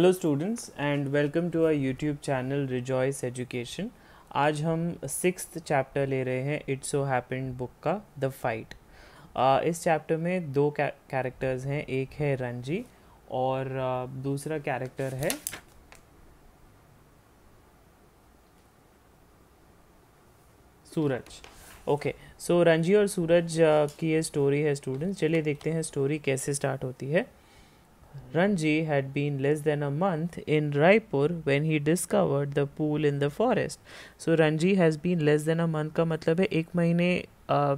Hello students and welcome to our YouTube channel rejoice education आज हम six chapter ले रहे हैं इट्स सो हैपन बुक का द फाइट इस चैप्टर में दो कैरेक्टर्स हैं एक है रणजी और uh, दूसरा कैरेक्टर है सूरज ओके सो रणजी और सूरज uh, की ये स्टोरी है स्टूडेंट्स चलिए देखते हैं स्टोरी कैसे स्टार्ट होती है Ranji had been less than a month in Raipur when he discovered the pool in the forest. So Ranji has been less than a month का मतलब है एक महीने uh,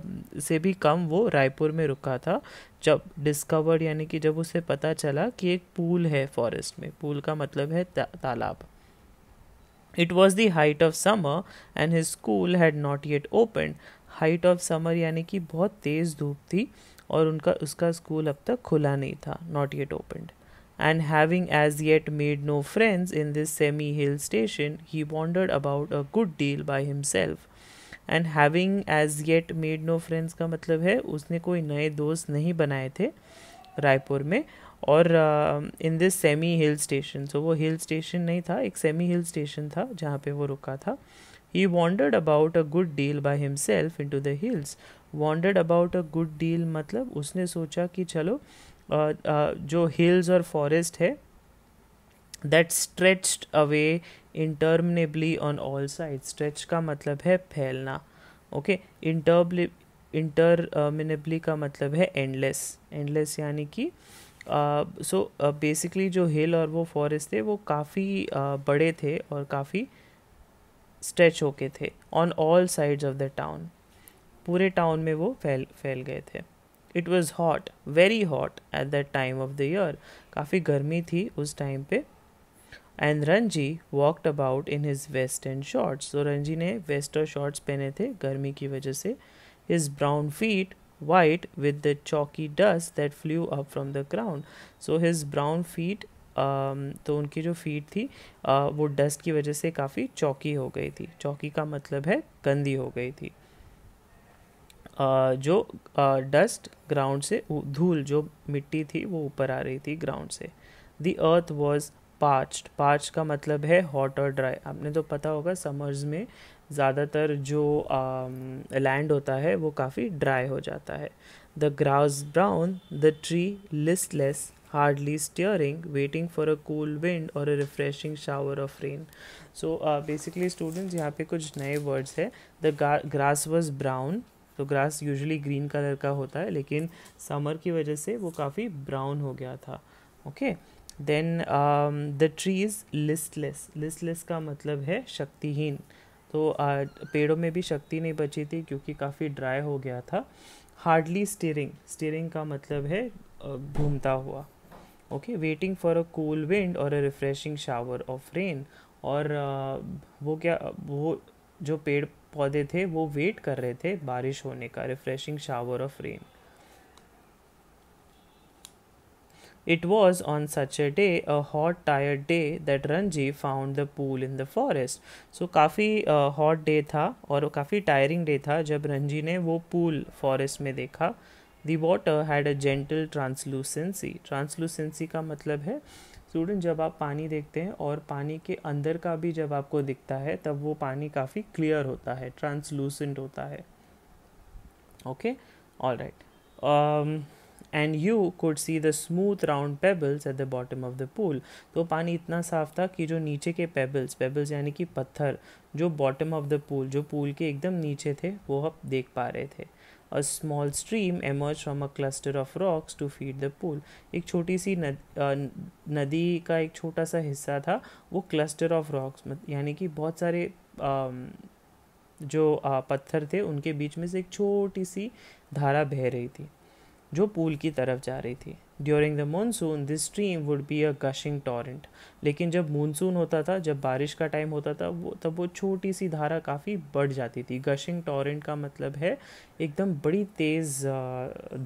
से भी कम वो रायपुर में रुका था जब discovered यानी कि जब उसे पता चला कि एक pool है forest में pool का मतलब है ता, तालाब It was the height of summer and his school had not yet opened. Height of summer यानी कि बहुत तेज़ धूप थी और उनका उसका स्कूल अब तक खुला नहीं था not yet opened and having as yet made no friends in this semi hill station, he wandered about a good deal by himself. And having as yet made no friends का मतलब है उसने कोई नए दोस्त नहीं बनाए थे रायपुर में और in this semi hill station so वो हिल स्टेशन नहीं था एक सेमी हिल स्टेशन था जहाँ पे वो रुका था he wandered about a good deal by himself in to the hills wanted about a good deal मतलब उसने सोचा कि चलो आ, आ, जो हिल्स और फॉरेस्ट है that stretched away interminably on all side stretch का मतलब है फैलना ओके इंटरबली इंटरमिनेबली का मतलब है एंडलेस एंडलेस यानी कि सो बेसिकली जो हिल और वो फॉरेस्ट थे वो काफ़ी uh, बड़े थे और काफ़ी स्ट्रेच होके थे on all sides of the town पूरे टाउन में वो फैल फैल गए थे it was hot very hot at that time of the year काफ़ी गर्मी थी उस टाइम पे and Ranji walked about in his vest and shorts तो रंजी ने वेस्ट और शॉर्ट्स पहने थे गर्मी की वजह से his brown feet white with the chalky dust that flew up from the ground so his brown feet तो उनकी जो फीट थी uh, वो डस्ट की वजह से काफ़ी चौकी हो गई थी चौकी का मतलब है गंदी हो गई थी जो डस्ट ग्राउंड से धूल जो मिट्टी थी वो ऊपर आ रही थी ग्राउंड से द अर्थ वॉज पाच्ड पाच का मतलब है हॉट और ड्राई आपने तो पता होगा समर्स में ज़्यादातर जो लैंड होता है वो काफ़ी ड्राई हो जाता है the grass brown the tree listless hardly stirring waiting for a cool wind और a refreshing shower of rain so basically students यहाँ पे कुछ नए वर्ड्स है द ग्रास वॉज ब्राउन तो ग्रास यूजुअली ग्रीन कलर का होता है लेकिन समर की वजह से वो काफ़ी ब्राउन हो गया था okay then the tree is listless listless का मतलब है शक्तिहीन तो uh, पेड़ों में भी शक्ति नहीं बची थी क्योंकि काफ़ी ड्राई हो गया था हार्डली स्टीयरिंग स्टीयरिंग का मतलब है घूमता हुआ okay waiting for a cool wind और a refreshing shower of rain और वो क्या वो जो पेड़ पौधे थे वो वेट कर रहे थे बारिश होने का refreshing shower of rain it was on such a day, a hot, tired day, that Ranji found the pool in the forest so काफ़ी हॉट डे था और काफ़ी टायरिंग डे था जब रंजी ने वो पूल फॉरेस्ट में देखा the water had a gentle translucency translucency का मतलब है स्टूडेंट जब आप पानी देखते हैं और पानी के अंदर का भी जब आपको दिखता है तब वो पानी काफ़ी क्लियर होता है ट्रांसलूसेंट होता है okay all right and you could see the smooth round pebbles at the bottom of the pool तो पानी इतना साफ था कि जो नीचे के पेबल्स पेबल्स यानी कि पत्थर जो बॉटम ऑफ द पूल जो पूल के एकदम नीचे थे वो आप देख पा रहे थे a small stream emerge from a cluster of rocks to feed the pool. एक छोटी सी नद, आ, नदी का एक छोटा सा हिस्सा था वो क्लस्टर ऑफ रॉक्स यानी कि बहुत सारे आ, जो आ, पत्थर थे उनके बीच में से एक छोटी सी धारा बह रही थी जो पूल की तरफ जा रही थी during the monsoon this stream would be a gushing torrent लेकिन जब मानसून होता था जब बारिश का टाइम होता था वो तब वो छोटी सी धारा काफ़ी बढ़ जाती थी गशिंग टॉरेंट का मतलब है एकदम बड़ी तेज़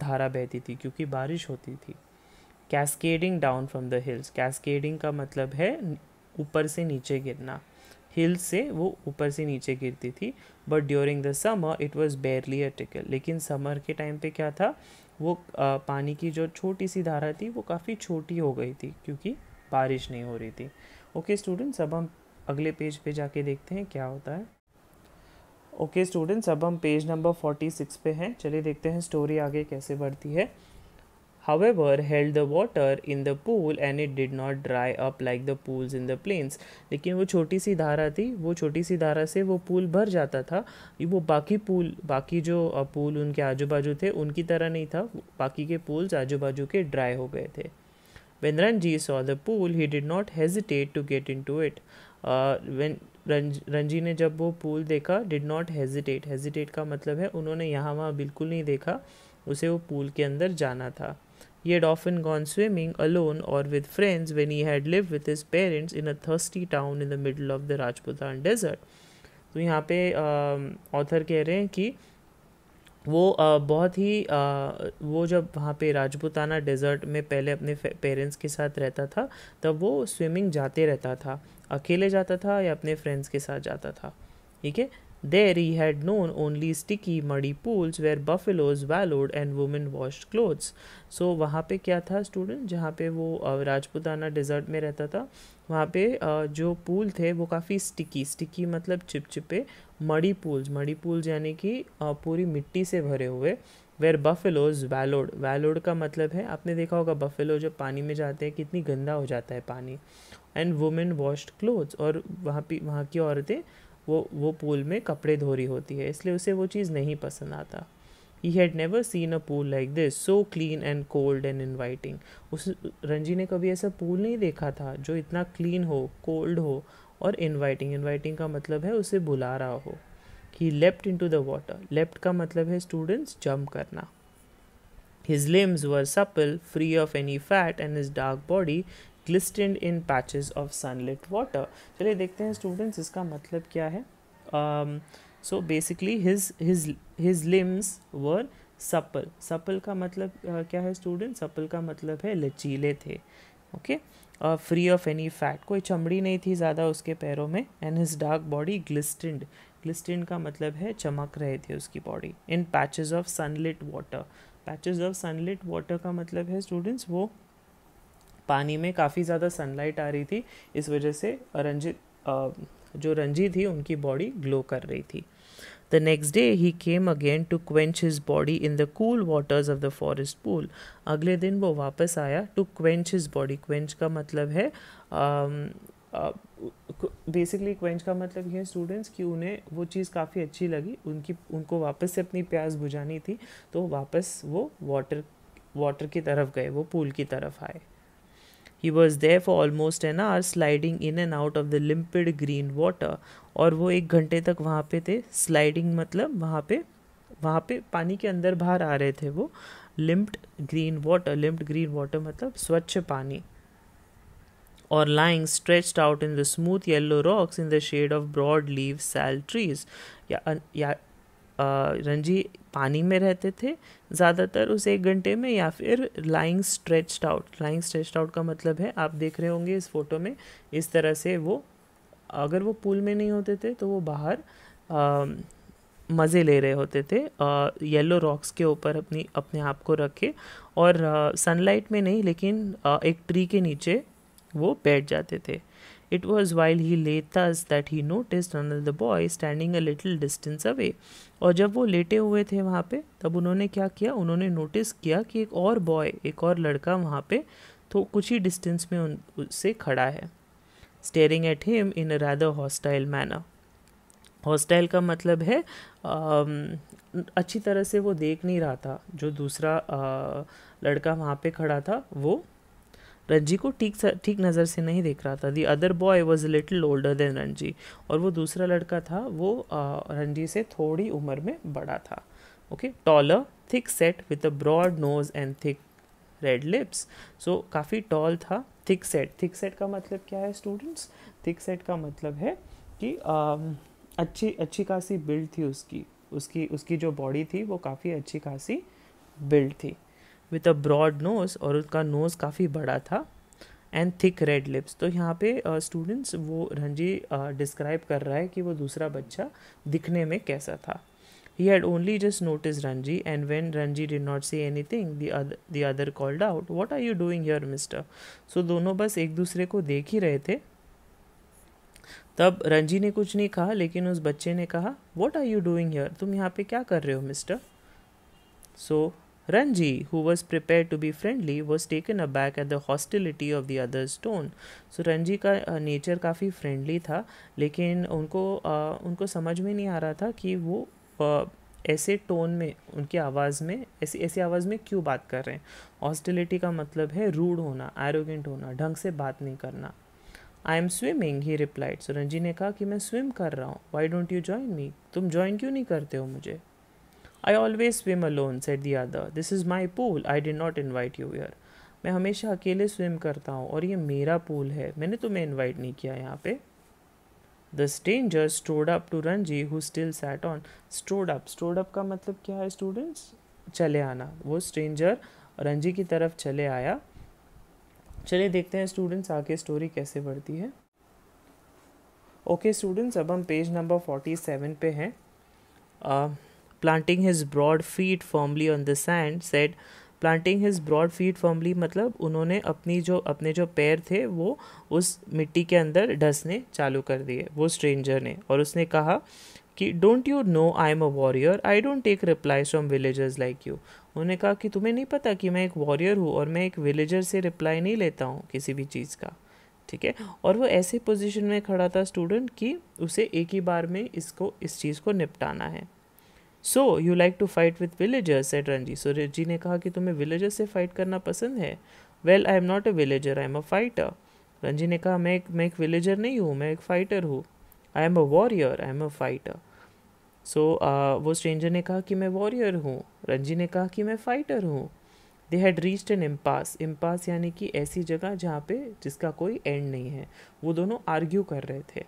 धारा बहती थी क्योंकि बारिश होती थी cascading down from the hills cascading का मतलब है ऊपर से नीचे गिरना हिल से वो ऊपर से नीचे गिरती थी but during the summer it was barely a trickle लेकिन समर के टाइम पे क्या था वो आ, पानी की जो छोटी सी धारा थी वो काफ़ी छोटी हो गई थी क्योंकि बारिश नहीं हो रही थी ओके स्टूडेंट्स अब हम अगले पेज पे जाके देखते हैं क्या होता है ओके स्टूडेंट्स अब हम पेज नंबर फोर्टी सिक्स पे हैं चलिए देखते हैं स्टोरी आगे कैसे बढ़ती है however held the water in the pool and it did not dry up like the pools in the plains लेकिन वो छोटी सी धारा थी वो छोटी सी धारा से वो पूल भर जाता था वो बाकी पूल बाकी जो पूल उनके आजू बाजू थे उनकी तरह नहीं था बाकी के पूल्स आजू बाजू के ड्राई हो गए थे वेंद्रन जी saw the pool he did not hesitate to get into it इट रंजी ने जब वो पूल देखा डिड नॉट हेजिटेट हेजिटेट का मतलब है उन्होंने यहाँ वहाँ बिल्कुल नहीं देखा उसे वो पूल के अंदर जाना था He had often gone swimming alone or with friends when he had lived with his parents in a thirsty town in the middle of the Rajputan desert. तो यहाँ पे ऑथर कह रहे हैं कि वो आ, बहुत ही आ, वो जब वहाँ पे राजपूताना डेजर्ट में पहले अपने पेरेंट्स के साथ रहता था तब वो स्विमिंग जाते रहता था अकेले जाता था या अपने फ्रेंड्स के साथ जाता था ठीक है There he had known only sticky muddy pools where buffaloes wallowed and women washed clothes. So वहाँ पे क्या था स्टूडेंट जहाँ पे वो राजपुताना डिजर्ट में रहता था वहाँ पे जो पूल थे वो काफ़ी स्टिकी स्टिकी मतलब चिपचिपे मड़ी पूल्स मड़ी पूल्स यानी कि पूरी मिट्टी से भरे हुए वेर बफेलोज वैलोड वैलोड का मतलब है आपने देखा होगा बफेलो जब पानी में जाते हैं कितनी गंदा हो जाता है पानी एंड वुमेन वॉश्ड क्लोथ्स और वहाँ पे वहाँ की औरतें वो वो पूल में कपड़े धो रही होती है इसलिए उसे वो चीज़ नहीं पसंद आता he had never seen a pool like this so clean and cold and inviting उस रंजी ने कभी ऐसा पूल नहीं देखा था जो इतना क्लीन हो कोल्ड हो और इन्वाइटिंग इन्वाइटिंग का मतलब है उसे बुला रहा हो he leapt into to the वॉटर लेप्ट का मतलब है स्टूडेंट्स जम्प करना his limbs were supple free of any fat and his dark body glistened in patches of sunlit water चलिए देखते हैं स्टूडेंट्स इसका मतलब क्या है so basically his his his limbs were supple supple का मतलब uh, क्या है स्टूडेंट सप्पल का मतलब है लचीले थे okay free of any fat कोई चमड़ी नहीं थी ज़्यादा उसके पैरों में and his dark body glistened glistened का मतलब है चमक रहे थे उसकी body in patches of sunlit water patches of sunlit water का मतलब है स्टूडेंट्स वो पानी में काफ़ी ज़्यादा सनलाइट आ रही थी इस वजह से रंजित जो रंजी थी उनकी बॉडी ग्लो कर रही थी the next day he came again to quench his body in the cool waters of the forest pool अगले दिन वो वापस आया to quench his body quench का मतलब है बेसिकली uh, क्वेंच का मतलब ये स्टूडेंट्स कि उन्हें वो चीज़ काफ़ी अच्छी लगी उनकी उनको वापस से अपनी प्यास बुझानी थी तो वापस वो वाटर वाटर की तरफ गए वो पूल की तरफ आए he was there for almost an hour sliding in and out of the limpid green water और वो एक घंटे तक वहाँ पे थे स्लाइडिंग मतलब वहाँ पे वहाँ पे पानी के अंदर बाहर आ रहे थे वो limpid green water limpid green water मतलब स्वच्छ पानी और lying stretched out in the smooth yellow rocks in the shade of broad leaf sal trees या रंजी पानी में रहते थे ज़्यादातर उस एक घंटे में या फिर lying stretched out lying stretched out का मतलब है आप देख रहे होंगे इस फोटो में इस तरह से वो अगर वो पूल में नहीं होते थे तो वो बाहर मज़े ले रहे होते थे येलो रॉक्स के ऊपर अपनी अपने आप को रखे और सनलाइट में नहीं लेकिन आ, एक ट्री के नीचे वो बैठ जाते थे It was while he lay thus that he noticed another boy standing a little distance away. और जब वो लेटे हुए थे वहाँ पे तब उन्होंने क्या किया उन्होंने नोटिस किया कि एक और बॉय एक और लड़का वहाँ पे तो कुछ ही डिस्टेंस में उन उससे खड़ा है staring at him in rather hostile manner hostile का मतलब है आ, um, अच्छी तरह से वो देख नहीं रहा था जो दूसरा आ, uh, लड़का वहाँ पे खड़ा था वो रणजी को ठीक ठीक नज़र से नहीं देख रहा था the other boy was little older than Ranji और वो दूसरा लड़का था वो रंजी से थोड़ी उम्र में बड़ा था okay taller thick set with a broad nose and thick red lips so काफ़ी टॉल था थिक सेट थिक सेट का मतलब क्या है स्टूडेंट्स थिक सेट का मतलब है कि अच्छी अच्छी खासी बिल्ड थी उसकी उसकी उसकी जो बॉडी थी वो काफ़ी अच्छी खासी बिल्ड थी विथ अ ब्रॉड नोज और उसका नोज़ काफ़ी बड़ा था एंड थिक रेड लिप्स तो यहाँ पे स्टूडेंट्स uh, वो रणजी डिस्क्राइब uh, कर रहा है कि वो दूसरा बच्चा दिखने में कैसा था he had only just notice Ranji and when Ranji did not see anything the other called out what are you doing your mister so दोनों बस एक दूसरे को देख ही रहे थे तब रणजी ने कुछ नहीं कहा लेकिन उस बच्चे ने कहा what are you doing here तुम यहाँ पे क्या कर रहे हो mister so Ranji, who was prepared to be friendly, was taken aback at the hostility of the other's tone. So Ranji का uh, nature काफ़ी friendly था लेकिन उनको uh, उनको समझ में नहीं आ रहा था कि वो uh, ऐसे टोन में उनकी आवाज़ में ऐसी ऐसी आवाज़ में क्यों बात कर रहे हैं हॉस्टिलिटी का मतलब है रूड होना एरोगेंट होना ढंग से बात नहीं करना I am swimming he replied so Ranji ने कहा कि मैं स्विम कर रहा हूँ why don't you join me तुम ज्वाइन क्यों नहीं करते हो मुझे I always swim alone said the other. This is my pool I did not invite you यर मैं हमेशा अकेले स्विम करता हूँ और ये मेरा पूल है मैंने तुम्हें इन्वाइट नहीं किया यहाँ पे the stranger stared up to Ranji who still sat on stared up stared up का मतलब क्या है स्टूडेंट्स चले आना वो स्ट्रेंजर रंजी की तरफ चले आया चलिए देखते हैं स्टूडेंट्स आगे स्टोरी कैसे बढ़ती है ओके okay, स्टूडेंट्स अब हम पेज नंबर फोर्टी सेवन पे हैं planting his broad feet firmly on the sand said planting his broad feet firmly मतलब उन्होंने अपनी जो अपने जो पैर थे वो उस मिट्टी के अंदर ढसने चालू कर दिए वो स्ट्रेंजर ने और उसने कहा कि don't you know I am a warrior I don't take replies from villagers like you उन्होंने कहा कि तुम्हें नहीं पता कि मैं एक वॉरियर हूँ और मैं एक विलेजर से रिप्लाई नहीं लेता हूँ किसी भी चीज़ का ठीक है और वो ऐसे पोजीशन में खड़ा था स्टूडेंट कि उसे एक ही बार में इसको इस चीज़ को निपटाना है so you like to fight with villagers at Ranji so जी ने कहा कि तुम्हें विलेजर्स से फाइट करना पसंद है well I am not a villager I am a fighter Ranji ने कहा मैं एक मैं एक विलेजर नहीं हूँ मैं एक फाइटर हूँ I am a warrior I am a fighter so वो स्ट्रेंजर ने कहा कि मैं वॉरियर हूँ रणजी ने कहा कि मैं फाइटर हूँ they had reached an impasse impasse यानी कि ऐसी जगह जहाँ पे जिसका कोई एंड नहीं है वो दोनों आर्ग्यू कर रहे थे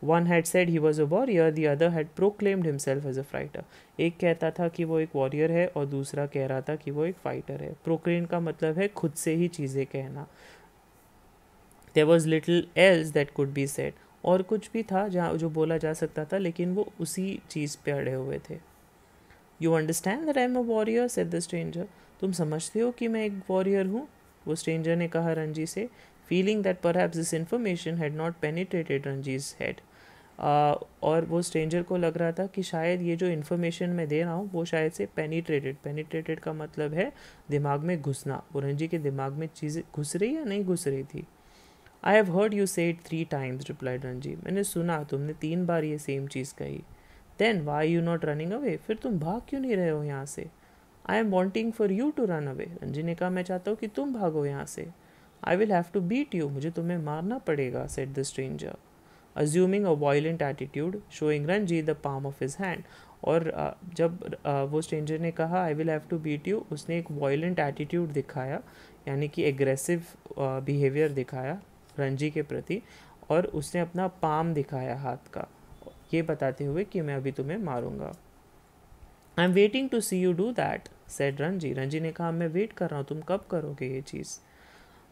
one had said he was a warrior the other had proclaimed himself as a fighter एक कहता था कि वो एक वॉरियर है और दूसरा कह रहा था कि वो एक फाइटर है प्रोक्लेम का मतलब है खुद से ही चीज़ें कहना there was little else that could be said और कुछ भी था जहाँ जो बोला जा सकता था लेकिन वो उसी चीज़ पे अड़े हुए थे you understand that I am a warrior said the stranger तुम समझते हो कि मैं एक वॉरियर हूँ वो स्ट्रेंजर ने कहा रणजी से feeling that perhaps this information had not penetrated Ranji's head और वो स्ट्रेंजर को लग रहा था कि शायद ये जो इन्फॉर्मेशन मैं दे रहा हूँ वो शायद से पेनिट्रेटेड पेनिट्रेटेड का मतलब है दिमाग में घुसना वो रंजी के दिमाग में चीज़ें घुस रही या नहीं घुस रही थी I have heard you say it three times replied Ranji मैंने सुना तुमने तीन बार ये सेम चीज़ कही then why you not running away फिर तुम भाग क्यों नहीं रहे हो यहाँ से I am waiting for you to run away Ranji ने कहा मैं चाहता हूँ कि तुम भागो यहाँ से I will have to beat you मुझे तुम्हें मारना पड़ेगा said the stranger assuming a violent attitude showing Ranji the palm of his hand और uh, जब uh, वो स्ट्रेंजर ने कहा I will have to beat you उसने एक वायलेंट एटीट्यूड दिखाया यानी कि एग्रेसिव बिहेवियर uh, दिखाया रणजी के प्रति और उसने अपना पाम दिखाया हाथ का ये बताते हुए कि मैं अभी तुम्हें मारूंगा I am waiting to see you do that said Ranji Ranji ने कहा मैं वेट कर रहा हूँ तुम कब करोगे ये चीज़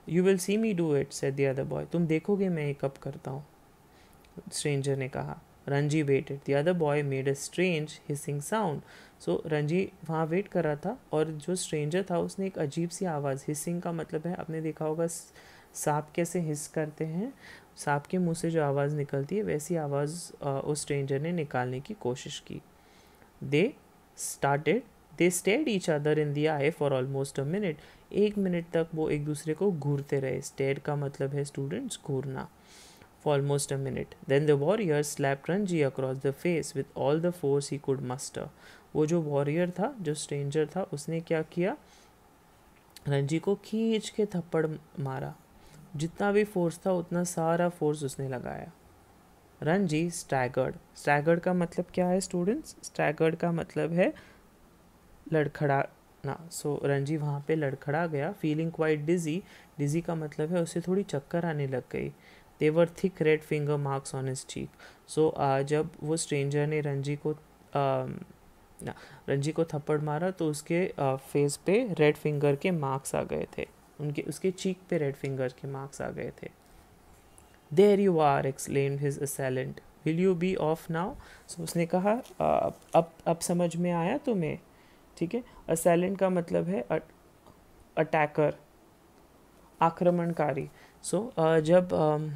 you will see me do it said the other boy तुम देखोगे मैं ये कब करता हूँ स्ट्रेंजर ने कहा Ranji waited the other boy made a strange hissing sound so Ranji वहाँ वेट कर रहा था और जो स्ट्रेंजर था उसने एक अजीब सी आवाज़ हिसिंग का मतलब है आपने देखा होगा सांप कैसे हिस करते हैं सांप के मुंह से जो आवाज़ निकलती है वैसी आवाज़ उस स्ट्रेंजर ने निकालने की कोशिश की they started they stared each other in the eye for almost a minute एक मिनट तक वो एक दूसरे को घूरते रहे स्टेयर का मतलब है स्टूडेंट्स घूरना almost a minute then the warrior slap slapped Ranji across the face with all the force he could muster. वो जो वॉरियर था जो स्ट्रेंजर था उसने क्या किया रंजी को खींच के थप्पड़ मारा जितना भी फोर्स था उतना सारा फोर्स उसने लगाया रंजी स्टैगर्ड स्टैगर्ड का मतलब क्या है स्टूडेंट्स स्टैगर्ड का मतलब है लड़खड़ा ना सो so, रणजी वहाँ पे लड़खड़ा गया फीलिंग क्वाइट डिजी डिजी का मतलब है उसे थोड़ी चक्कर आने लग गई there were thick red finger marks on his cheek so जब वो स्ट्रेंजर ने रणजी को uh, ना रणजी को थप्पड़ मारा तो उसके फेस पे रेड फिंगर के मार्क्स आ गए थे उनके उसके चीक पे रेड फिंगर के मार्क्स आ गए थे there you are explain his assailant will you be off now so उसने कहा अब अब समझ में आया तुम्हें ठीक है असैलेंट का मतलब है अटैकर आक्रमणकारी सो so, uh, जब uh,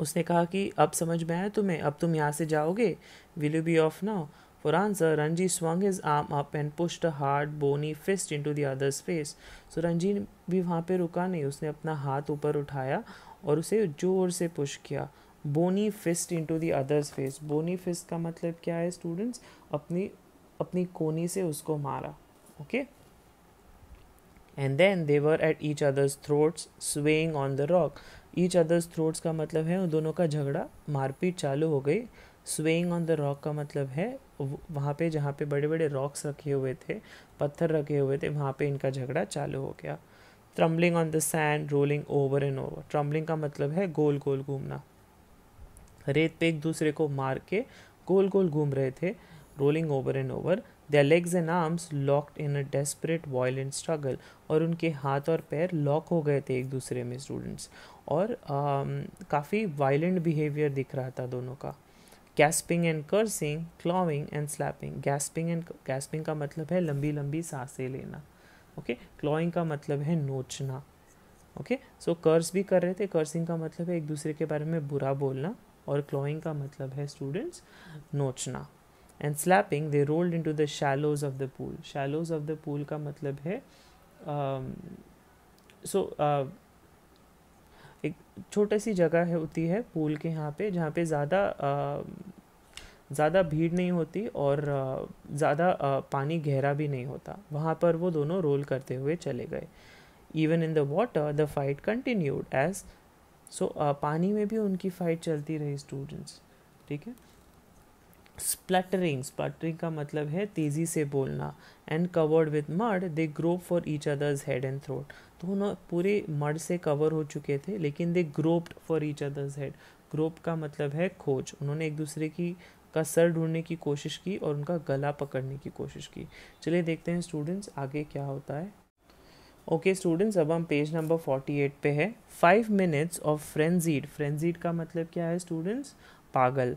उसने कहा कि अब समझ में आया तुम्हें अब तुम यहाँ से जाओगे will you be off now for answer Ranji swung his arm up and pushed hard bony fist into the other's face. So भी वहाँ पे रुका नहीं उसने अपना हाथ ऊपर उठाया और उसे जोर से पुश किया bony fist into other's face bony fist का मतलब क्या है स्टूडेंट्स अपनी अपनी कोनी से उसको मारा okay and then they were at each other's throats swaying on the rock each other's throats का मतलब है उन दोनों का झगड़ा मारपीट चालू हो गई स्वेइंग ऑन द रॉक का मतलब है वहाँ पे जहाँ पे बड़े बड़े रॉक्स रखे हुए थे पत्थर रखे हुए थे वहाँ पे इनका झगड़ा चालू हो गया tumbling on the sand rolling over and over tumbling का मतलब है गोल गोल घूमना रेत पे एक दूसरे को मार के गोल गोल घूम रहे थे rolling over and over their legs and arms locked in a desperate violent struggle और उनके हाथ और पैर लॉक हो गए थे एक दूसरे में स्टूडेंट्स और um, काफ़ी वायलेंट बिहेवियर दिख रहा था दोनों का gasping and cursing clawing and slapping gasping and gasping का मतलब है लंबी लंबी सांसें लेना ओके okay? क्लॉइंग का मतलब है नोचना ओके सो कर्स भी कर रहे थे कर्सिंग का मतलब है एक दूसरे के बारे में बुरा बोलना और क्लॉइंग का मतलब है स्टूडेंट्स नोचना and slapping they rolled in to the shallows of the pool shallows of the pool का मतलब है सो uh, so, uh, एक छोटी सी जगह है होती है पूल के यहाँ पे जहाँ पे ज़्यादा uh, ज़्यादा भीड़ नहीं होती और uh, ज़्यादा uh, पानी गहरा भी नहीं होता वहाँ पर वो दोनों रोल करते हुए चले गए even in the water the fight continued as so पानी में भी उनकी फ़ाइट चलती रही स्टूडेंट्स ठीक है स्प्लैटरिंग स्प्लैटरिंग का मतलब है तेज़ी से बोलना and covered with mud they grope for each other's head and throat तो उन्होंने पूरे मर्ड से कवर हो चुके थे लेकिन they groped for each other's head grope का मतलब है खोज उन्होंने एक दूसरे की का सर ढूंढने की कोशिश की और उनका गला पकड़ने की कोशिश की चलिए देखते हैं स्टूडेंट्स आगे क्या होता है ओके स्टूडेंट्स अब हम पेज नंबर फोर्टी एट पे है five minutes of frenzied frenzied का मतलब क्या है स्टूडेंट्स पागल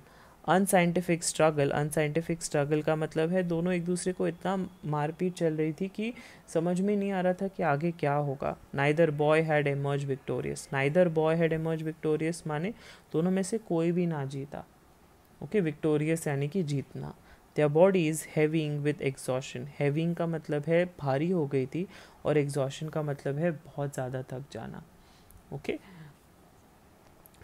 अनसाइंटिफिक स्ट्रगल अनसाइंटिफिक स्ट्रगल का मतलब है दोनों एक दूसरे को इतना मारपीट चल रही थी कि समझ में नहीं आ रहा था कि आगे क्या होगा neither boy had emerge victorious neither boy had emerge victorious माने दोनों में से कोई भी ना जीता ओके विक्टोरियस यानी कि जीतना their body is heaving with exhaustion heaving का मतलब है भारी हो गई थी और एग्जॉशन का मतलब है बहुत ज़्यादा थक जाना okay okay?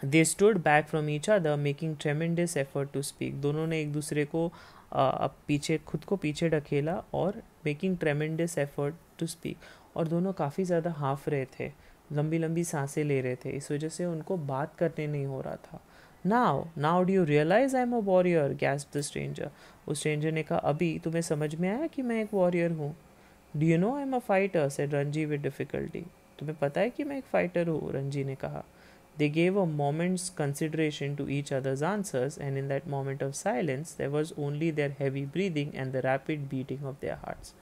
They stood back from each other making tremendous effort to speak दोनों ने एक दूसरे को अब पीछे खुद को पीछे ढकेला और making tremendous effort to speak और दोनों काफ़ी ज़्यादा हाँफ रहे थे लंबी लंबी सांसें ले रहे थे इस वजह से उनको बात करने नहीं हो रहा था now now do you realize I am a warrior gasped the stranger उस स्ट्रेंजर ने कहा अभी तुम्हें समझ में आया कि मैं एक वॉरियर हूँ do you know I am a fighter said Ranji with difficulty तुम्हें पता है कि मैं एक फाइटर हूँ रंजी ने कहा They gave a moment's consideration to each other's answers, and in that moment of silence, there was only their heavy breathing and the rapid beating of their hearts.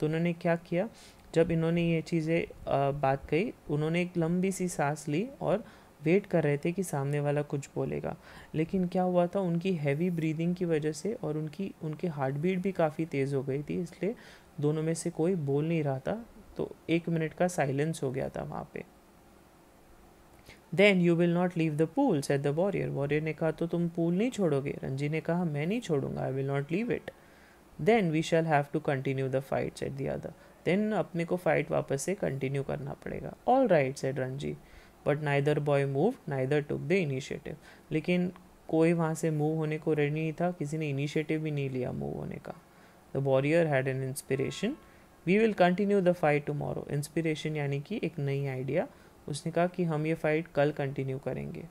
तो उन्होंने क्या किया जब इन्होंने ये चीज़ें बात कही उन्होंने एक लंबी सी सांस ली और वेट कर रहे थे कि सामने वाला कुछ बोलेगा लेकिन क्या हुआ था उनकी हैवी ब्रीदिंग की वजह से और उनकी उनके हार्ट बीट भी काफ़ी तेज़ हो गई थी इसलिए दोनों में से कोई बोल नहीं रहा था तो एक मिनट का साइलेंस हो गया था वहाँ पे then you will not leave the pool said the warrior warrior ने कहा तो तुम पूल नहीं छोड़ोगे रंजी ने कहा मैं नहीं छोड़ूंगा I will not leave it then we shall have to continue the fight said the other then अपने को फाइट वापस से कंटिन्यू करना पड़ेगा all right said Ranji but neither boy move neither took the initiative लेकिन कोई वहाँ से मूव होने को रेडी नहीं था किसी ने इनिशिएटिव भी नहीं लिया मूव होने का the warrior had an inspiration we will continue the fight tomorrow inspiration यानी कि एक नई आइडिया उसने कहा कि हम ये फ़ाइट कल कंटिन्यू करेंगे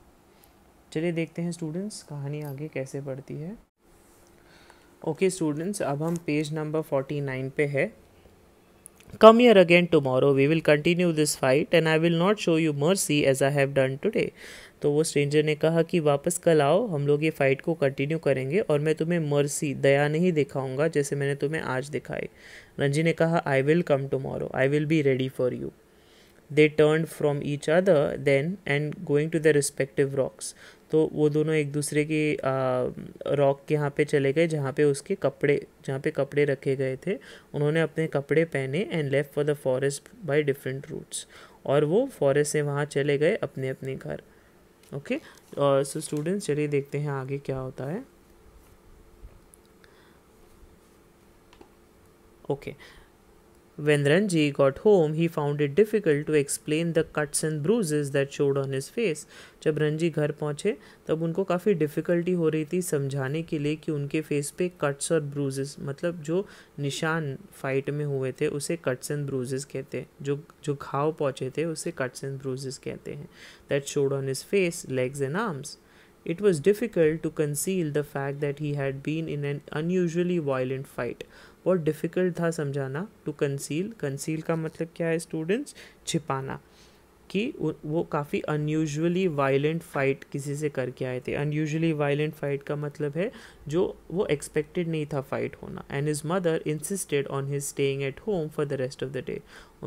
चलिए देखते हैं स्टूडेंट्स कहानी आगे कैसे बढ़ती है ओके okay, स्टूडेंट्स अब हम पेज नंबर फोर्टी नाइन पे है come here again tomorrow we will continue this fight and I will not show you mercy as I have done today तो वो स्ट्रेंजर ने कहा कि वापस कल आओ हम लोग ये फाइट को कंटिन्यू करेंगे और मैं तुम्हें मर्सी दया नहीं दिखाऊंगा जैसे मैंने तुम्हें आज दिखाई रंजी ने कहा I will come tomorrow I will be ready for you they turn from each other then and going to the respective rocks तो वो दोनों एक दूसरे की रॉक के यहाँ पे चले गए जहाँ पे उसके कपड़े जहाँ पे कपड़े रखे गए थे उन्होंने अपने कपड़े पहने and left for the forest by different routes और वो फॉरेस्ट से वहाँ चले गए अपने अपने घर ओके सो स्टूडेंट्स चलिए देखते हैं आगे क्या होता है okay okay. When Ranji got home, he found it difficult to explain the cuts and bruises that showed on his face. जब रंजी घर पहुंचे तब उनको काफ़ी डिफ़िकल्टी हो रही थी समझाने के लिए कि उनके फेस पे कट्स और ब्रूजेस मतलब जो निशान फाइट में हुए थे उसे कट्स एंड ब्रूजेस कहते हैं जो जो घाव पहुंचे थे उसे कट्स एंड ब्रूजेस कहते हैं that showed on his face legs and arms It was difficult to conceal the fact that he had been in an unusually violent fight. बहुत डिफ़िकल्ट था समझाना टू कंसील कंसील का मतलब क्या है students छिपाना कि वो काफ़ी अनयूजअली वायलेंट फाइट किसी से करके आए थे अनयूजअली वायलेंट फाइट का मतलब है जो वो एक्सपेक्टेड नहीं था फाइट होना and his mother insisted on his staying at home for the rest of the day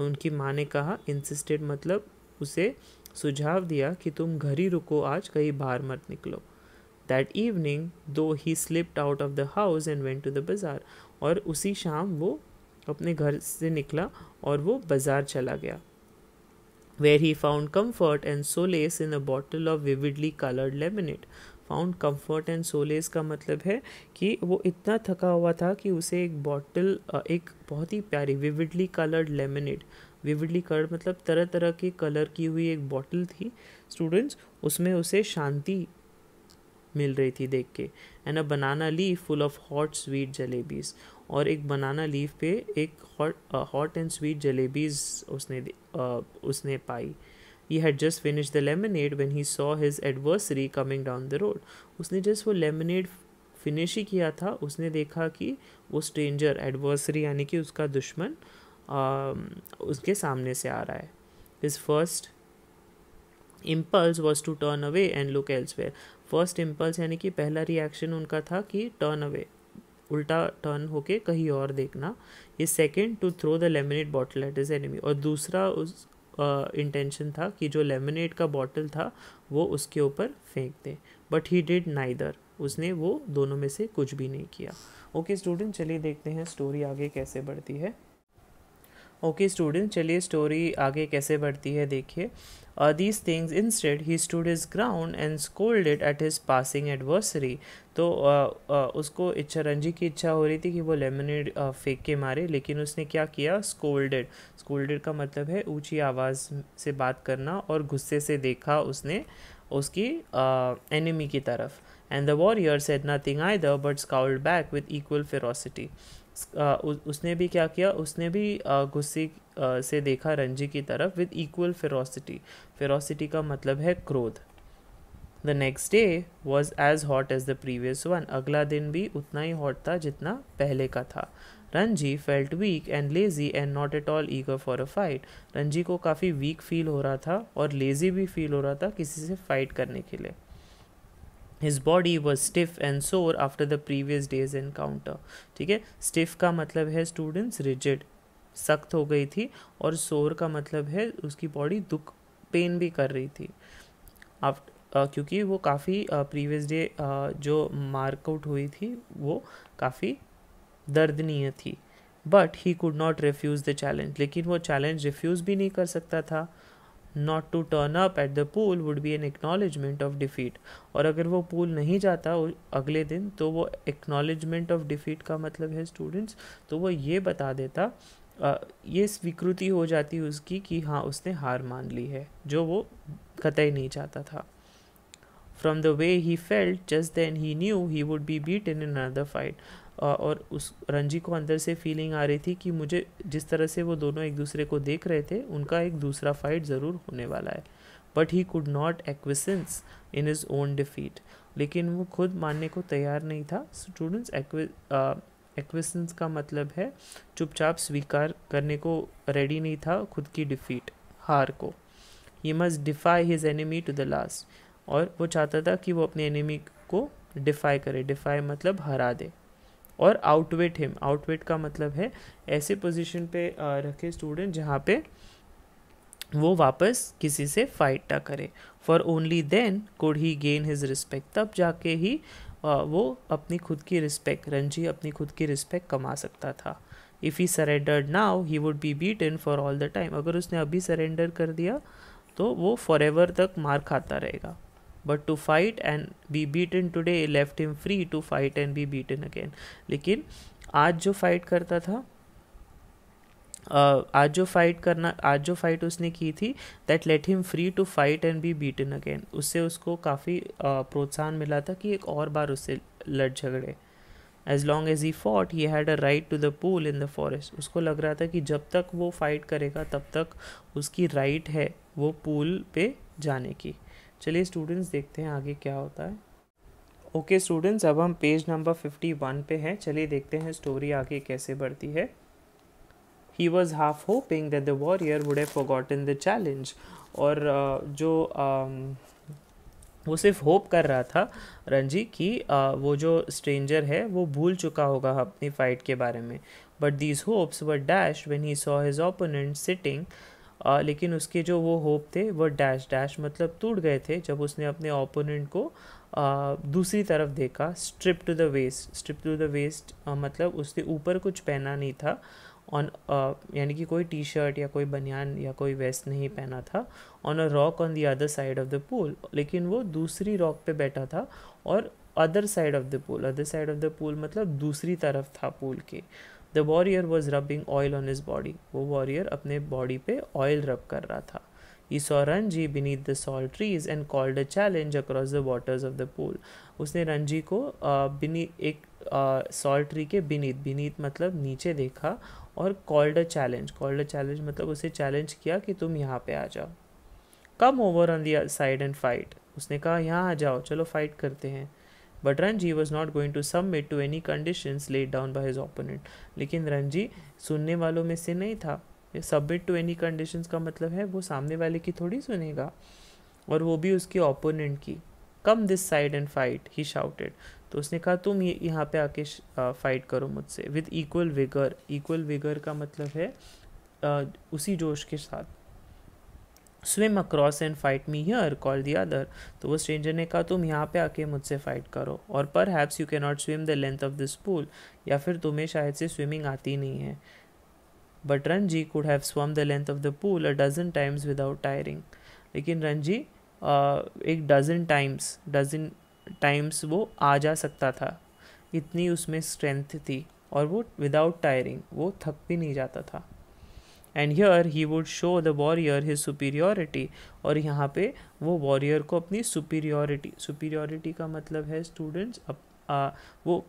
उनकी माँ ने कहा इंसिस्टेड मतलब उसे सुझाव दिया कि तुम घर ही रुको आज कहीं बाहर मत निकलो that evening though he slipped out of the house and went to the bazaar और उसी शाम वो अपने घर से निकला और वो बाज़ार चला गया where he found comfort and solace in a bottle of vividly coloured lemonade found comfort and solace का मतलब है कि वो इतना थका हुआ था कि उसे एक बॉटल एक बहुत ही प्यारी vividly coloured lemonade vividly coloured मतलब तरह तरह के कलर की हुई एक बॉटल थी स्टूडेंट्स उसमें उसे शांति मिल रही थी देख के and a banana leaf full of hot sweet jalebis और एक बनाना लीफ पे एक hot hot and sweet jalebis उसने uh, उसने पाई he had just finish the lemonade when he saw his adversary coming down the road उसने जस्ट वो lemonade finish ही किया था उसने देखा कि वो स्ट्रेंजर एडवर्सरी यानी कि उसका दुश्मन uh, उसके सामने से आ रहा है his first impulse was to turn away and look elsewhere first impulse यानी कि पहला रिएक्शन उनका था कि टर्न अवे उल्टा टर्न होके कहीं और देखना ये second to throw the lemonade bottle at his enemy और दूसरा उस इंटेंशन uh, था कि जो लेमिनेट का बॉटल था वो उसके ऊपर फेंक दें बट ही डिड नाइदर उसने वो दोनों में से कुछ भी नहीं किया ओके स्टूडेंट चलिए देखते हैं स्टोरी आगे कैसे बढ़ती है ओके स्टूडेंट चलिए स्टोरी आगे कैसे बढ़ती है देखिए these things instead he stood his ground and scowled it at his passing adversary तो uh, uh, उसको इच्छा रंजी की इच्छा हो रही थी कि वो लेमनेड uh, फेंक के मारे लेकिन उसने क्या किया स्कोल्डेड स्कोल्डेड का मतलब है ऊंची आवाज़ से बात करना और गुस्से से देखा उसने उसकी एनिमी uh, की तरफ and the warrior did nothing the but scowled back with equal ferocity उसने भी क्या किया उसने भी गुस्से से देखा रंजी की तरफ विद इक्वल फेरोसिटी फेरोसिटी का मतलब है क्रोध the next day was as hot as the previous one अगला दिन भी उतना ही हॉट था जितना पहले का था Ranji felt weak and lazy and not at all eager for a fight Ranji को काफ़ी वीक फील हो रहा था और लेज़ी भी फील हो रहा था किसी से फाइट करने के लिए his body was stiff and sore after the previous day's encounter ठीक है स्टिफ का मतलब है स्टूडेंट्स रिजिड सख्त हो गई थी और सोर का मतलब है उसकी बॉडी दुख पेन भी कर रही थी आफ्ट क्योंकि वो काफ़ी प्रीवियस डे जो मार्कआउट हुई थी वो काफ़ी दर्दनीय थी but he could not refuse the challenge लेकिन वो चैलेंज रिफ्यूज़ भी नहीं कर सकता था not to turn up at the pool would be an acknowledgement of defeat और अगर वो पूल नहीं जाता अगले दिन तो वो एक्नॉलेजमेंट ऑफ डिफीट का मतलब है स्टूडेंट्स तो वो ये बता देता ये स्वीकृति हो जाती उसकी कि हाँ उसने हार मान ली है जो वो कतई नहीं चाहता था from the way he felt just then he knew he would be beat in another fight और उस रंजी को अंदर से फीलिंग आ रही थी कि मुझे जिस तरह से वो दोनों एक दूसरे को देख रहे थे उनका एक दूसरा फाइट ज़रूर होने वाला है but he could not acquiesce in his own defeat लेकिन वो खुद मानने को तैयार नहीं था स्टूडेंट्स एक्विसेंस का मतलब है चुपचाप स्वीकार करने को रेडी नहीं था खुद की डिफीट हार को he must defy his enemy to the last और वो चाहता था कि वो अपने एनिमी को डिफाई करे डिफाई मतलब हरा दे और आउटवेट हिम आउटवेट का मतलब है ऐसे पोजीशन पे रखे स्टूडेंट जहाँ पे वो वापस किसी से फाइट ना करे for only then could he gain his respect तब जाके ही वो अपनी खुद की रिस्पेक्ट रंजी अपनी खुद की रिस्पेक्ट कमा सकता था if he surrendered now he would be beat beaten for all the time अगर उसने अभी सरेंडर कर दिया तो वो फॉर एवर तक मार खाता रहेगा but to fight and be beaten today left him free to fight and be beaten again लेकिन आज जो फाइट करता था आज जो फाइट करना आज जो फाइट उसने की थी that let him free to fight and be beaten again उससे उसको काफ़ी प्रोत्साहन मिला था कि एक और बार उससे लड़ झगड़े as long as he fought he had a right to the pool in the forest उसको लग रहा था कि जब तक वो फाइट करेगा तब तक उसकी राइट right है वो पूल पे जाने की चलिए स्टूडेंट्स देखते हैं आगे क्या होता है ओके स्टूडेंट्स अब हम पेज नंबर फिफ्टी वन पे हैं चलिए देखते हैं स्टोरी आगे कैसे बढ़ती है he was half hoping that the warrior would have forgotten the challenge और जो वो सिर्फ होप कर रहा था रंजी कि वो जो स्ट्रेंजर है वो भूल चुका होगा अपनी फ़ाइट के बारे में but these hopes were dashed when he saw his opponent sitting आ, लेकिन उसके जो वो होप थे वो डैश डैश मतलब टूट गए थे जब उसने अपने ओपोनेंट को आ, दूसरी तरफ देखा strip to the waist strip to the waist मतलब उसके ऊपर कुछ पहना नहीं था ऑन यानी कि कोई टी शर्ट या कोई बनियान या कोई वेस्ट नहीं पहना था on a rock on the other side of the pool लेकिन वो दूसरी रॉक पे बैठा था और other side of the pool other side of the pool मतलब दूसरी तरफ था पूल के the warrior was rubbing oil on his body वो वॉरियर अपने बॉडी पे ऑयल रब कर रहा था he saw Ranji beneath the sal trees and called a challenge across the waters of the pool उसने रंजी को बिनी एक सॉल्ट ट्री के बिनीत बिनीत मतलब नीचे देखा और called a challenge called a challenge मतलब उसे चैलेंज किया कि तुम यहाँ पे आ जाओ come over on the side and fight उसने कहा यहाँ आ जाओ चलो फाइट करते हैं but Ranji was not going to submit to any condition let down by his opponent लेकिन रणजी सुनने वालों में से नहीं था सबमिट टू एनी कंडीशंस का मतलब है वो सामने वाले की थोड़ी सुनेगा और वो भी उसके ओपोनेंट की come this side and fight he shouted तो उसने कहा तुम ये यहाँ पे आके फाइट करो मुझसे with equal vigour equal vigour का मतलब है आ, उसी जोश के साथ swim across and fight me here call the other तो वो स्ट्रेंजर ने कहा तुम यहाँ पे आके मुझसे फ़ाइट करो और perhaps you cannot swim the length of this pool या फिर तुम्हें शायद से स्विमिंग आती नहीं है but Ranji could have swum the length of the pool a dozen times without tiring लेकिन रणजी एक डजन टाइम्स डजन टाइम्स वो आ जा सकता था इतनी उसमें स्ट्रेंथ थी और वो विदाउट टायरिंग वो थक भी नहीं जाता था and here he would show the warrior his superiority और यहाँ पे वो वॉरियर को अपनी सुपीरियोरिटी सुपीरियोरिटी का मतलब है स्टूडेंट्स वो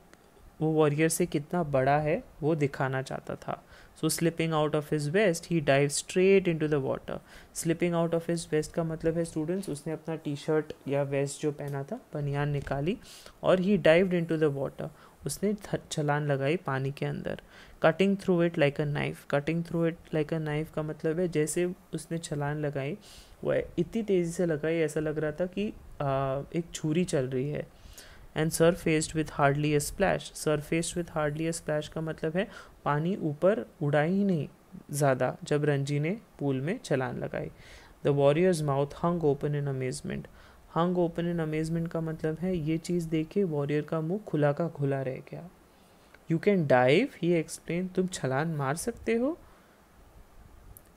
वो वॉरियर से कितना बड़ा है वो दिखाना चाहता था so slipping out of his waist he dive straight in to the water slipping out of his waist का मतलब है स्टूडेंट्स उसने अपना टी शर्ट या वेस्ट जो पहना था बनियान निकाली और he dive in to the water उसने छलान लगाई पानी के अंदर cutting through it like a knife cutting through it like a knife का मतलब है जैसे उसने छलान लगाई वह इतनी तेज़ी से लगाई ऐसा लग रहा था कि आ, एक छुरी चल रही है and surfaced with hardly a splash surfaced with hardly a splash का मतलब है पानी ऊपर उड़ा ही नहीं ज़्यादा जब रंजी ने पूल में छलान लगाई the warrior's mouth hung open in amazement hung open in amazement का मतलब है ये चीज़ देखे वॉरियर का मुंह खुला का खुला रह गया you can dive he explain तुम छलान मार सकते हो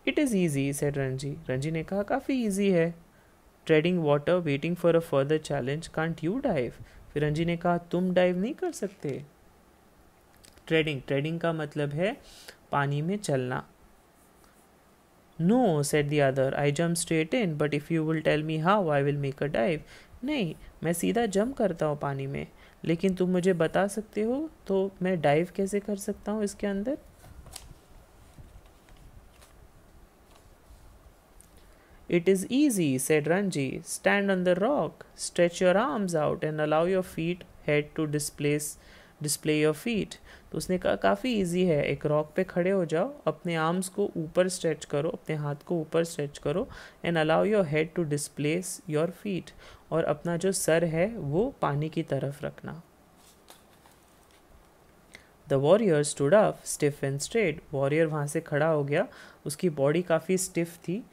it is easy said Ranji Ranji ने कहा काफ़ी ईजी है treading water waiting for a further challenge can't you dive फिर रणजी ने कहा तुम डाइव नहीं कर सकते ट्रेडिंग ट्रेडिंग का मतलब है पानी में चलना no said the other I jump straight in but if you will tell me how I will make a dive नहीं मैं सीधा जंप करता हूँ पानी में लेकिन तुम मुझे बता सकते हो तो मैं डाइव कैसे कर सकता हूँ इसके अंदर it is easy said Ranji stand on the rock stretch your arms out and allow your feet head to displace display your feet तो उसने कहा काफ़ी इजी है एक रॉक पे खड़े हो जाओ अपने आर्म्स को ऊपर स्ट्रेच करो अपने हाथ को ऊपर स्ट्रेच करो and allow your head to displace your feet और अपना जो सर है वो पानी की तरफ रखना the warrior stood up stiff and straight warrior वहाँ से खड़ा हो गया उसकी बॉडी काफ़ी स्टिफ थी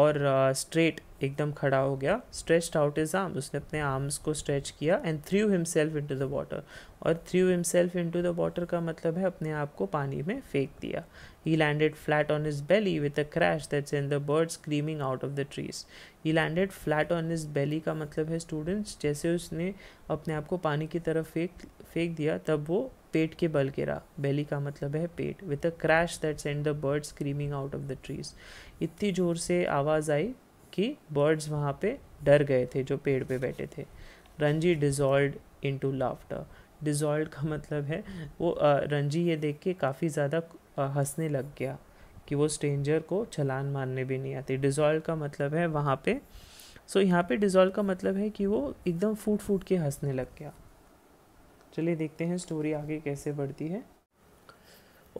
और स्ट्रेट uh, एकदम खड़ा हो गया स्ट्रेच्ड आउट इज आर्म उसने अपने आर्म्स को स्ट्रेच किया and threw himself into the water और threw himself into the water का मतलब है अपने आप को पानी में फेंक दिया he landed flat on his belly with a crash that's in the bird screaming out of the trees he landed flat on his belly का मतलब है स्टूडेंट्स जैसे उसने अपने आप को पानी की तरफ फेंक फेंक दिया तब वो पेट के बल गिरा बेली का मतलब है पेट with a crash that send the bird screaming out of the trees इतनी ज़ोर से आवाज़ आई कि बर्ड्स वहाँ पे डर गए थे जो पेड़ पे बैठे थे Ranji dissolve into laughter dissolve का मतलब है वो रंजी ये देख के काफ़ी ज़्यादा हंसने लग गया कि वो स्ट्रेंजर को छलान मारने भी नहीं आती डिजॉल्व का मतलब है वहाँ पे सो so यहाँ पे डिजॉल्व का मतलब है कि वो एकदम फूट फूट के हंसने लग गया चलिए देखते हैं स्टोरी आगे कैसे बढ़ती है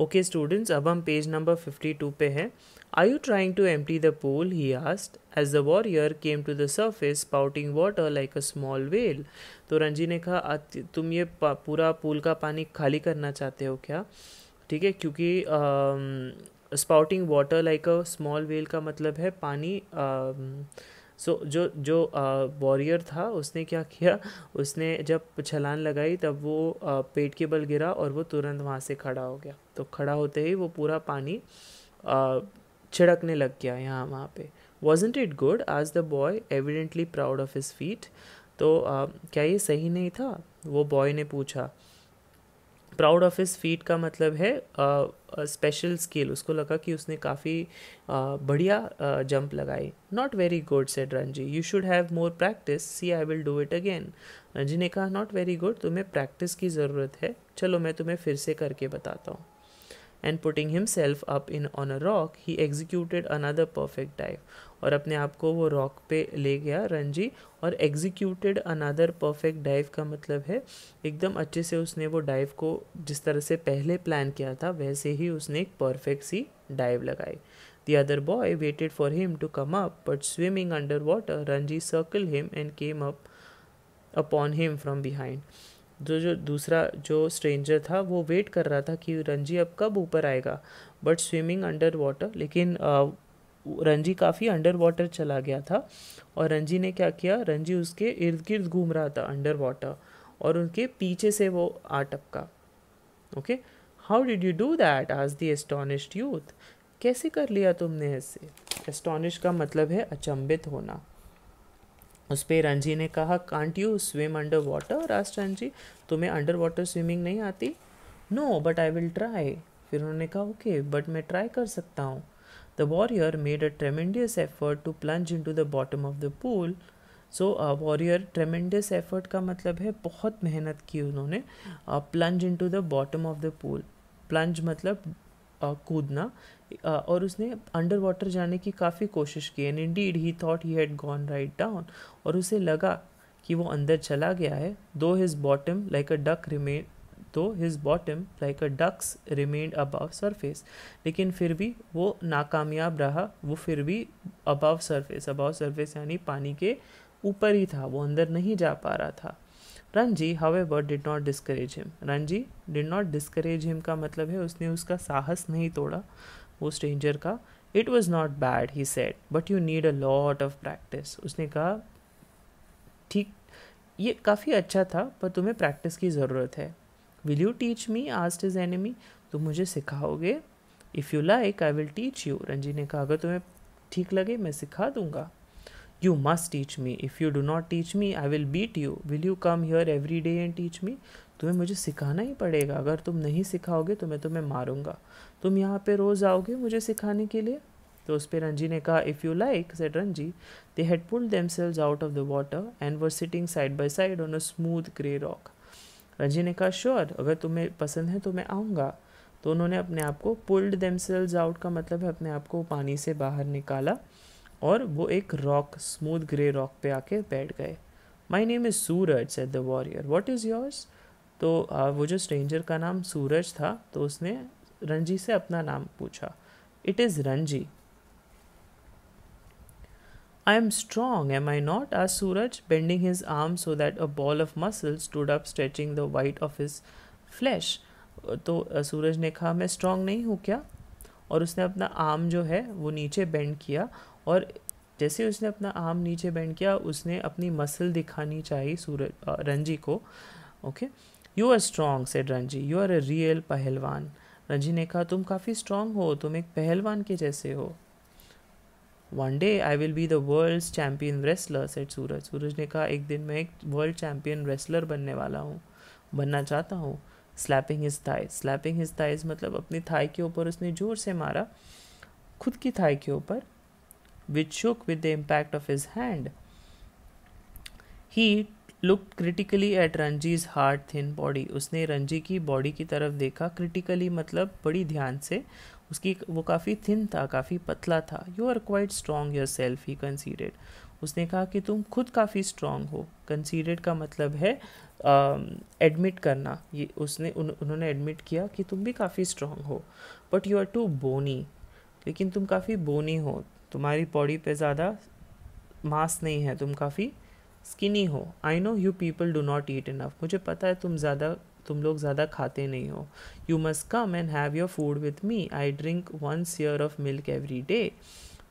ओके स्टूडेंट्स अब हम पेज नंबर फिफ्टी टू पे हैं I you trying to empty the pool he asked as the warrior came to the surface spouting water like a small whale तो रंजी ने कहा तुम ये पूरा पूल का पानी खाली करना चाहते हो क्या ठीक है क्योंकि spouting water like a small whale का मतलब है पानी uh, सो so, जो जो वॉरियर था उसने क्या किया उसने जब छलान लगाई तब वो आ, पेट के बल गिरा और वो तुरंत वहाँ से खड़ा हो गया तो खड़ा होते ही वो पूरा पानी आ, छिड़कने लग गया यहाँ वहाँ पे वॉजेंट इट गुड आज the boy evidently proud of his feat तो आ, क्या ये सही नहीं था वो बॉय ने पूछा प्राउड ऑफ इस फीट का मतलब है स्पेशल uh, स्किल उसको लगा कि उसने काफ़ी uh, बढ़िया जंप uh, लगाई not very good said Ranji you should have more practice see I will do it again Ranji ने कहा नॉट वेरी गुड तुम्हें प्रैक्टिस की ज़रूरत है चलो मैं तुम्हें फिर से करके बताता हूँ and putting himself up in on a rock he executed another perfect dive और अपने आप को वो रॉक पे ले गया रणजी और एग्जीक्यूटेड अनदर परफेक्ट डाइव का मतलब है एकदम अच्छे से उसने वो डाइव को जिस तरह से पहले प्लान किया था वैसे ही उसने एक परफेक्ट सी डाइव लगाई the other boy waited for him to come up but swimming under water Ranji circle him and came up upon him from behind जो जो दूसरा जो स्ट्रेंजर था वो वेट कर रहा था कि रणजी अब कब ऊपर आएगा बट स्विमिंग अंडर वाटर लेकिन रणजी काफ़ी अंडर वाटर चला गया था और रणजी ने क्या किया रणजी उसके इर्द गिर्द घूम रहा था अंडर वाटर और उनके पीछे से वो आ टपका okay how did you do that आज दी एस्टोनिश्ड यूथ कैसे कर लिया तुमने ऐसे एस्टोनिश का मतलब है अचंभित होना उस पर रणजी ने कहा can't you swim under water रास्ट रणजी तुम्हें अंडर वाटर स्विमिंग नहीं आती no but I will try फिर उन्होंने कहा ओके बट मैं ट्राई कर सकता हूँ the warrior made a tremendous effort to plunge in to the bottom of the pool so warrior tremendous effort का मतलब है बहुत मेहनत की उन्होंने plunge in to the bottom of the pool plunge मतलब कूदना और उसने अंडर वाटर जाने की काफ़ी कोशिश की and indeed he thought he had gone right down और उसे लगा कि वो अंदर चला गया है though his bottom like a duck remain though his bottom like a duck's remained above surface लेकिन फिर भी वो नाकामयाब रहा वो फिर भी अबव सरफेस अबव सरफेस यानी पानी के ऊपर ही था वो अंदर नहीं जा पा रहा था Ranji however did not discourage him Ranji did not discourage him का मतलब है उसने उसका साहस नहीं तोड़ा वो स्ट्रेंजर का it was not bad he said but you need a lot of practice उसने कहा ठीक ये काफ़ी अच्छा था पर तुम्हें प्रैक्टिस की ज़रूरत है will you teach me asked his enemy तुम मुझे सिखाओगे if you like I will teach you Ranji ने कहा अगर तुम्हें ठीक लगे मैं सिखा दूंगा you must teach me if you do not teach me I will beat you will you come here every day and teach me तुम्हें मुझे सिखाना ही पड़ेगा अगर तुम नहीं सिखाओगे तो मैं तुम्हें मारूंगा तुम यहाँ पे रोज़ आओगे मुझे सिखाने के लिए तो उस पर रंजी ने कहा if you like said Ranji they had pulled themselves out of the water and were sitting side by side on a smooth grey rock Ranji ने कहा श्योर अगर तुम्हें पसंद है तो मैं आऊँगा तो उन्होंने अपने आप को पुल्ड देम सेल्व आउट का मतलब है अपने आप को पानी से बाहर निकाला और वो एक रॉक स्मूथ ग्रे रॉक पे आके बैठ गए my name is Suraj said the warrior what is yours तो आ, वो जो स्ट्रेंजर का नाम सूरज था तो उसने रणजी से अपना नाम पूछा it is Ranji I am strong am I not ah Suraj bending his arm so that a ball of muscle stood up stretching the white of his flesh तो सूरज ने कहा मैं स्ट्रांग नहीं हूँ क्या और उसने अपना आर्म जो है वो नीचे बेंड किया और जैसे उसने अपना आर्म नीचे बैंड किया उसने अपनी मसल दिखानी चाहिए सूरज रंजी को okay you are strong said Ranji you are a real pahalwan Ranji ने कहा तुम काफ़ी स्ट्रांग हो तुम एक पहलवान के जैसे हो one day I will be the world champion wrestler said Suraj Suraj ने कहा एक दिन मैं एक वर्ल्ड चैम्पियन रेसलर बनने वाला हूँ बनना चाहता हूँ slapping his thigh slapping his thighs मतलब अपनी थाई के ऊपर उसने ज़ोर से मारा खुद की थाई के ऊपर which shook with the impact of his hand. He looked critically at Ranji's hard thin body उसने रणजी की बॉडी की तरफ देखा क्रिटिकली मतलब बड़ी ध्यान से उसकी वो काफ़ी थिन था काफ़ी पतला था you are quite strong yourself he conceded उसने कहा कि तुम खुद काफ़ी स्ट्रांग हो कंसीडेड का मतलब है एडमिट um, uh, करना ये उसने उन, उन्होंने एडमिट किया कि तुम भी काफ़ी स्ट्रांग हो but you are too bony लेकिन तुम काफ़ी बोनी हो तुम्हारी बॉडी पे ज़्यादा मास नहीं है तुम काफ़ी स्किनी हो I know you people do not eat enough मुझे पता है तुम ज़्यादा तुम लोग ज़्यादा खाते नहीं हो you must come and have your food with me I drink one seer of milk every day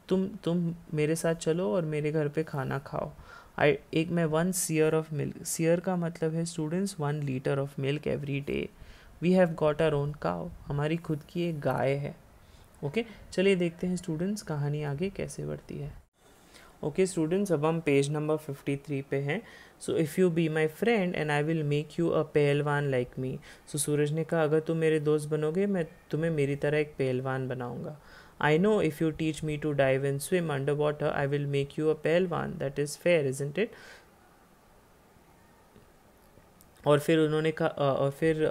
तुम तुम मेरे साथ चलो और मेरे घर पे खाना खाओ आई एक मैं one seer of milk seer का मतलब है students one litre of milk every day we have got our own cow हमारी खुद की एक गाय है ओके चलिए देखते हैं स्टूडेंट्स कहानी आगे कैसे बढ़ती है ओके स्टूडेंट्स अब हम पेज नंबर फिफ्टी थ्री पे हैं so if you be my friend and I will make you a pahalwan like मी सो सूरज ने कहा अगर तुम मेरे दोस्त बनोगे मैं तुम्हें मेरी तरह एक पहलवान बनाऊंगा I know if you teach me to dive and swim under water I will make you a pahalwan that is fair isn't it और फिर उन्होंने कहा और फिर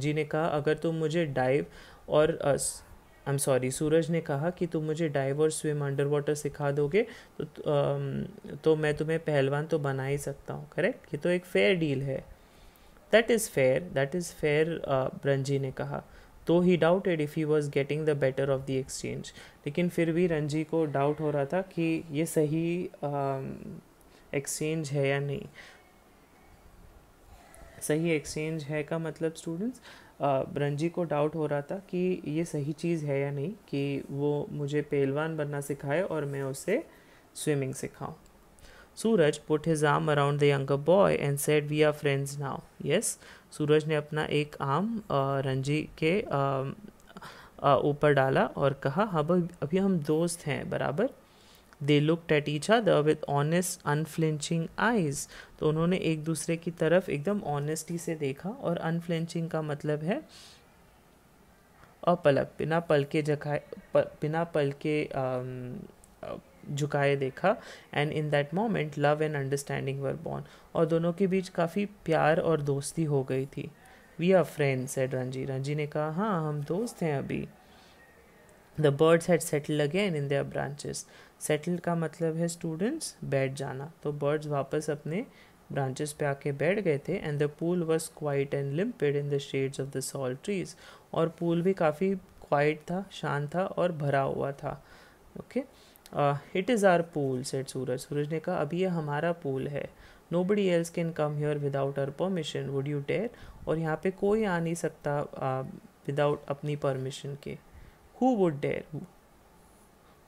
जी ने कहा अगर तुम मुझे डाइव और आई एम सॉरी सूरज ने कहा कि तुम मुझे डाइव और स्विम अंडर वाटर सिखा दोगे तो तो मैं तुम्हें पहलवान तो बना ही सकता हूँ करेक्ट ये तो एक फेयर डील है that is fair that is fair Ranji ने कहा तो he doubted if he was getting the better of the exchange लेकिन फिर भी रंजी को डाउट हो रहा था कि ये सही एक्सचेंज है या नहीं सही एक्सचेंज है का मतलब स्टूडेंट्स रंजी को डाउट हो रहा था कि ये सही चीज़ है या नहीं कि वो मुझे पहलवान बनना सिखाए और मैं उसे स्विमिंग सिखाऊं Suraj put his arm around the younger boy and said we are friends now yes Suraj ने अपना एक आर्म रंजी के ऊपर डाला और कहा हाँ भाई अभी हम दोस्त हैं बराबर they look at each other with honest unflinching eyes तो उन्होंने एक दूसरे की तरफ एकदम ऑनेस्टी से देखा और अनफ्लिंचिंग का मतलब है अपलक बिना पल के जखाए बिना पल के झुकाए देखा and in that moment love and understanding were born और दोनों के बीच काफ़ी प्यार और दोस्ती हो गई थी we are friends said Ranji Ranji ने कहा हाँ हम दोस्त हैं अभी the birds had settle again in their branches settle का मतलब है स्टूडेंट्स बैठ जाना तो बर्ड्स वापस अपने ब्रांचेस पे आके बैठ गए थे and the pool was quiet and limpid in the shades of the sal trees और पूल भी काफ़ी क्वाइट था शांत था और भरा हुआ था okay it is our pool said Suraj Suraj ने कहा अभी ये हमारा पूल है nobody else can come here without our permission would you dare और यहाँ पे कोई आ नहीं सकता विदाउट uh, अपनी परमिशन के who would dare who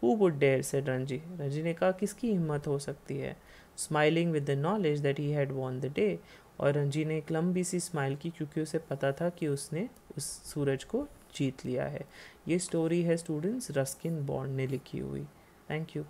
who would dare said Ranji Ranji ने कहा किसकी हिम्मत हो सकती है smiling with the knowledge that he had won the day और रणजी ने एक लंबी सी स्माइल की क्योंकि उसे पता था कि उसने उस सूरज को जीत लिया है ये स्टोरी है स्टूडेंट्स रस्किन बॉन्ड ने लिखी हुई थैंक यू